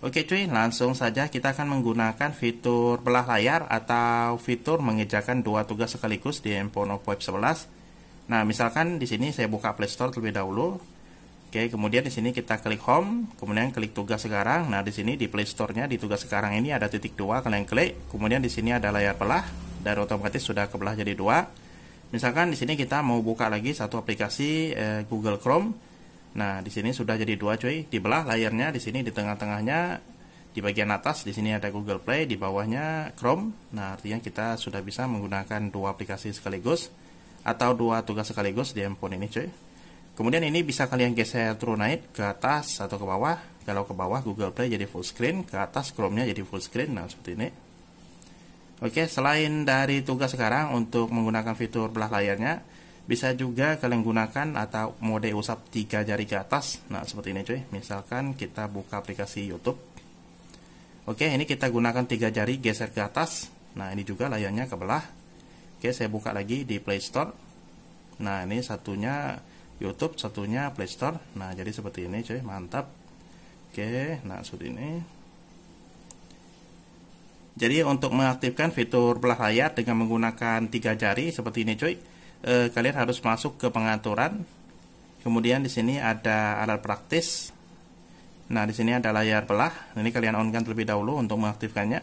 Oke cuy, langsung saja kita akan menggunakan fitur belah layar atau fitur mengejakan dua tugas sekaligus di handphone Oppo F11. Nah, misalkan di sini saya buka Play Store terlebih dahulu. Oke, kemudian di sini kita klik home, kemudian klik tugas sekarang. Nah, di sini di Play Store-nya di tugas sekarang ini ada titik dua kalian klik, kemudian di sini ada layar belah dan otomatis sudah kebelah jadi dua. Misalkan di sini kita mau buka lagi satu aplikasi eh, Google Chrome Nah, di sini sudah jadi dua cuy. Di belah layarnya di sini di tengah-tengahnya di bagian atas di sini ada Google Play, di bawahnya Chrome. Nah, artinya kita sudah bisa menggunakan dua aplikasi sekaligus atau dua tugas sekaligus di handphone ini cuy. Kemudian ini bisa kalian geser True Night ke atas atau ke bawah. Kalau ke bawah Google Play jadi full screen, ke atas Chrome-nya jadi full screen. Nah, seperti ini. Oke, selain dari tugas sekarang untuk menggunakan fitur belah layarnya, bisa juga kalian gunakan atau mode usap tiga jari ke atas nah seperti ini cuy misalkan kita buka aplikasi YouTube oke ini kita gunakan tiga jari geser ke atas nah ini juga layarnya kebelah oke saya buka lagi di Play Store nah ini satunya YouTube satunya Play Store nah jadi seperti ini cuy mantap oke nah seperti ini jadi untuk mengaktifkan fitur belah layar dengan menggunakan tiga jari seperti ini cuy eh, kalian harus masuk ke pengaturan kemudian di sini ada alat praktis nah di sini ada layar belah ini kalian on kan terlebih dahulu untuk mengaktifkannya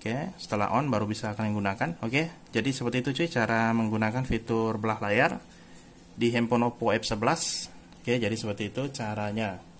oke setelah on baru bisa kalian gunakan oke jadi seperti itu cuy cara menggunakan fitur belah layar di handphone Oppo F11 oke jadi seperti itu caranya